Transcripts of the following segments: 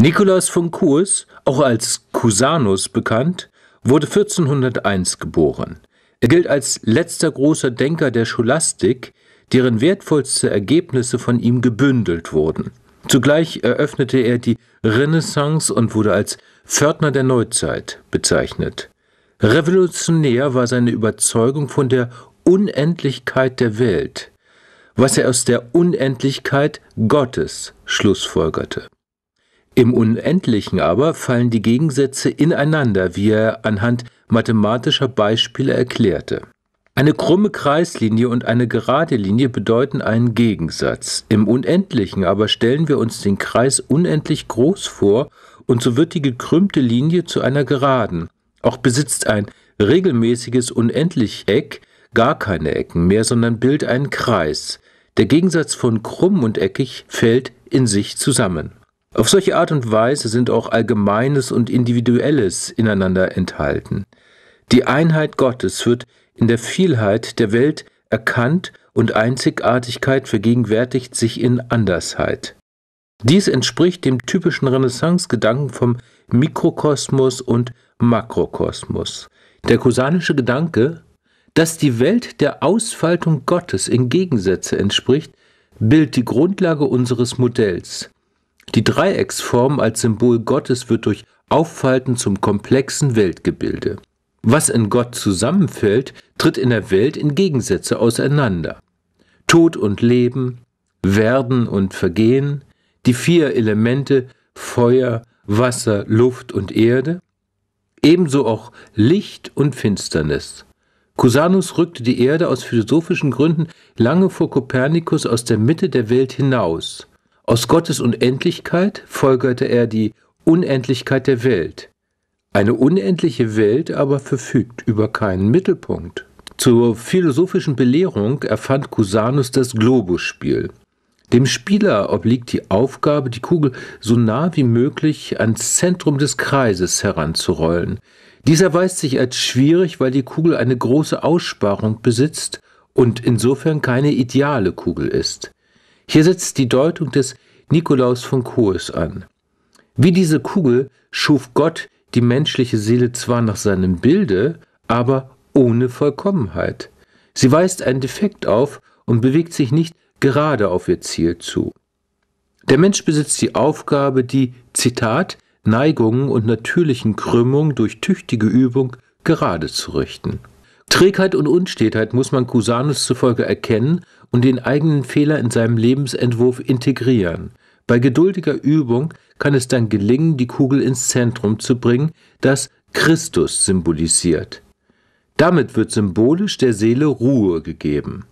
Nikolaus von Kurs, auch als Cusanus bekannt, wurde 1401 geboren. Er gilt als letzter großer Denker der Scholastik, deren wertvollste Ergebnisse von ihm gebündelt wurden. Zugleich eröffnete er die Renaissance und wurde als Pförtner der Neuzeit bezeichnet. Revolutionär war seine Überzeugung von der Unendlichkeit der Welt, was er aus der Unendlichkeit Gottes schlussfolgerte. Im Unendlichen aber fallen die Gegensätze ineinander, wie er anhand mathematischer Beispiele erklärte. Eine krumme Kreislinie und eine gerade Linie bedeuten einen Gegensatz. Im Unendlichen aber stellen wir uns den Kreis unendlich groß vor, und so wird die gekrümmte Linie zu einer geraden. Auch besitzt ein regelmäßiges unendlich Eck gar keine Ecken mehr, sondern bildet einen Kreis. Der Gegensatz von krumm und eckig fällt in sich zusammen. Auf solche Art und Weise sind auch Allgemeines und Individuelles ineinander enthalten. Die Einheit Gottes wird in der Vielheit der Welt erkannt und Einzigartigkeit vergegenwärtigt sich in Andersheit. Dies entspricht dem typischen Renaissance-Gedanken vom Mikrokosmos und Makrokosmos. Der kosanische Gedanke, dass die Welt der Ausfaltung Gottes in Gegensätze entspricht, bildet die Grundlage unseres Modells. Die Dreiecksform als Symbol Gottes wird durch Auffalten zum komplexen Weltgebilde. Was in Gott zusammenfällt, tritt in der Welt in Gegensätze auseinander. Tod und Leben, Werden und Vergehen, die vier Elemente Feuer, Wasser, Luft und Erde, ebenso auch Licht und Finsternis. Cusanus rückte die Erde aus philosophischen Gründen lange vor Kopernikus aus der Mitte der Welt hinaus. Aus Gottes Unendlichkeit folgerte er die Unendlichkeit der Welt. Eine unendliche Welt aber verfügt über keinen Mittelpunkt. Zur philosophischen Belehrung erfand Cusanus das Globusspiel. Dem Spieler obliegt die Aufgabe, die Kugel so nah wie möglich ans Zentrum des Kreises heranzurollen. Dies erweist sich als schwierig, weil die Kugel eine große Aussparung besitzt und insofern keine ideale Kugel ist. Hier setzt die Deutung des Nikolaus von Koes an. Wie diese Kugel schuf Gott die menschliche Seele zwar nach seinem Bilde, aber ohne Vollkommenheit. Sie weist einen Defekt auf und bewegt sich nicht gerade auf ihr Ziel zu. Der Mensch besitzt die Aufgabe, die, Zitat, Neigungen und natürlichen Krümmungen durch tüchtige Übung gerade zu richten. Trägheit und Unstetheit muss man Cusanus zufolge erkennen und den eigenen Fehler in seinem Lebensentwurf integrieren. Bei geduldiger Übung kann es dann gelingen, die Kugel ins Zentrum zu bringen, das Christus symbolisiert. Damit wird symbolisch der Seele Ruhe gegeben.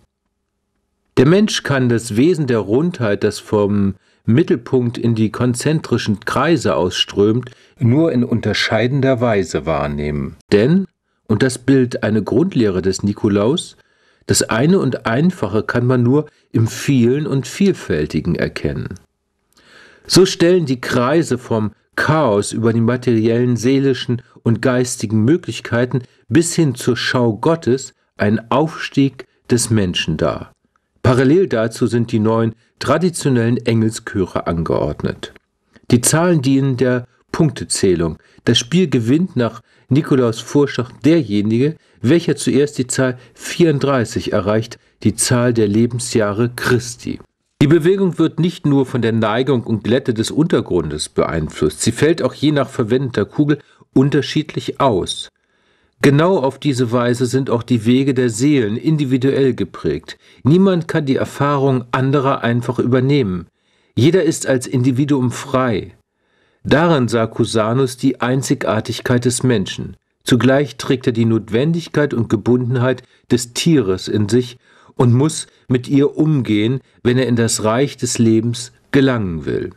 Der Mensch kann das Wesen der Rundheit, das vom Mittelpunkt in die konzentrischen Kreise ausströmt, nur in unterscheidender Weise wahrnehmen. Denn und das bildet eine Grundlehre des Nikolaus. Das eine und einfache kann man nur im vielen und vielfältigen erkennen. So stellen die Kreise vom Chaos über die materiellen, seelischen und geistigen Möglichkeiten bis hin zur Schau Gottes einen Aufstieg des Menschen dar. Parallel dazu sind die neuen traditionellen Engelschöre angeordnet. Die Zahlen dienen der Punktezählung. Das Spiel gewinnt nach Nikolaus Vorschach derjenige, welcher zuerst die Zahl 34 erreicht, die Zahl der Lebensjahre Christi. Die Bewegung wird nicht nur von der Neigung und Glätte des Untergrundes beeinflusst, sie fällt auch je nach verwendeter Kugel unterschiedlich aus. Genau auf diese Weise sind auch die Wege der Seelen individuell geprägt. Niemand kann die Erfahrung anderer einfach übernehmen. Jeder ist als Individuum frei. Darin sah Cusanus die Einzigartigkeit des Menschen. Zugleich trägt er die Notwendigkeit und Gebundenheit des Tieres in sich und muss mit ihr umgehen, wenn er in das Reich des Lebens gelangen will.